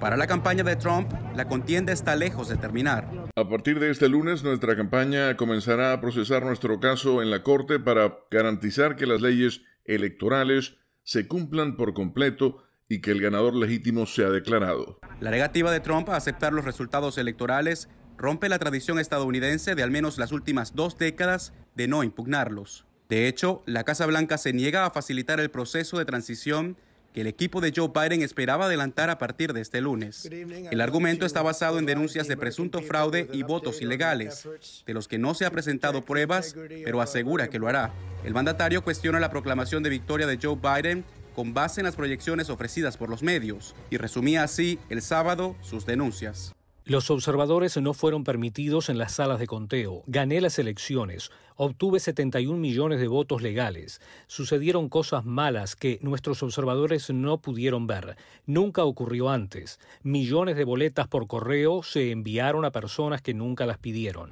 Para la campaña de Trump, la contienda está lejos de terminar. A partir de este lunes, nuestra campaña comenzará a procesar nuestro caso en la Corte para garantizar que las leyes electorales se cumplan por completo y que el ganador legítimo sea declarado. La negativa de Trump a aceptar los resultados electorales rompe la tradición estadounidense de al menos las últimas dos décadas de no impugnarlos. De hecho, la Casa Blanca se niega a facilitar el proceso de transición el equipo de Joe Biden esperaba adelantar a partir de este lunes. El argumento está basado en denuncias de presunto fraude y votos ilegales, de los que no se ha presentado pruebas, pero asegura que lo hará. El mandatario cuestiona la proclamación de victoria de Joe Biden con base en las proyecciones ofrecidas por los medios y resumía así el sábado sus denuncias. Los observadores no fueron permitidos en las salas de conteo. Gané las elecciones. Obtuve 71 millones de votos legales. Sucedieron cosas malas que nuestros observadores no pudieron ver. Nunca ocurrió antes. Millones de boletas por correo se enviaron a personas que nunca las pidieron.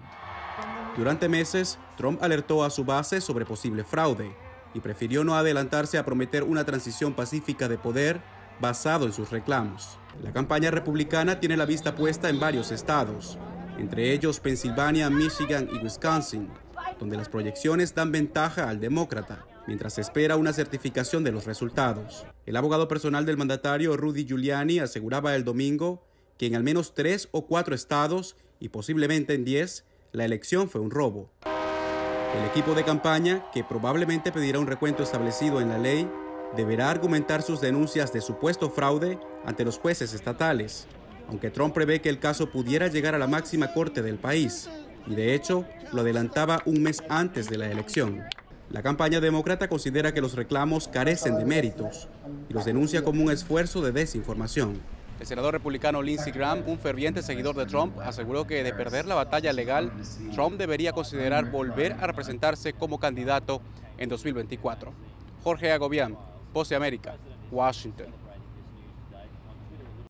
Durante meses, Trump alertó a su base sobre posible fraude y prefirió no adelantarse a prometer una transición pacífica de poder basado en sus reclamos. La campaña republicana tiene la vista puesta en varios estados, entre ellos Pensilvania, Michigan y Wisconsin, donde las proyecciones dan ventaja al demócrata, mientras se espera una certificación de los resultados. El abogado personal del mandatario Rudy Giuliani aseguraba el domingo que en al menos tres o cuatro estados, y posiblemente en diez, la elección fue un robo. El equipo de campaña, que probablemente pedirá un recuento establecido en la ley, deberá argumentar sus denuncias de supuesto fraude ante los jueces estatales, aunque Trump prevé que el caso pudiera llegar a la máxima corte del país, y de hecho lo adelantaba un mes antes de la elección. La campaña demócrata considera que los reclamos carecen de méritos y los denuncia como un esfuerzo de desinformación. El senador republicano Lindsey Graham, un ferviente seguidor de Trump, aseguró que de perder la batalla legal, Trump debería considerar volver a representarse como candidato en 2024. Jorge Agobián, Voz América, Washington.